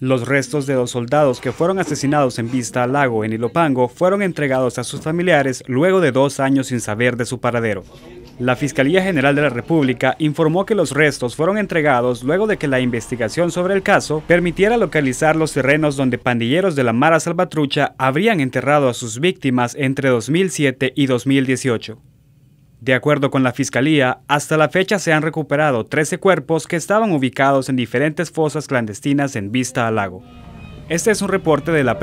Los restos de dos soldados que fueron asesinados en vista al lago en Ilopango fueron entregados a sus familiares luego de dos años sin saber de su paradero. La Fiscalía General de la República informó que los restos fueron entregados luego de que la investigación sobre el caso permitiera localizar los terrenos donde pandilleros de la Mara Salvatrucha habrían enterrado a sus víctimas entre 2007 y 2018. De acuerdo con la Fiscalía, hasta la fecha se han recuperado 13 cuerpos que estaban ubicados en diferentes fosas clandestinas en vista al lago. Este es un reporte de la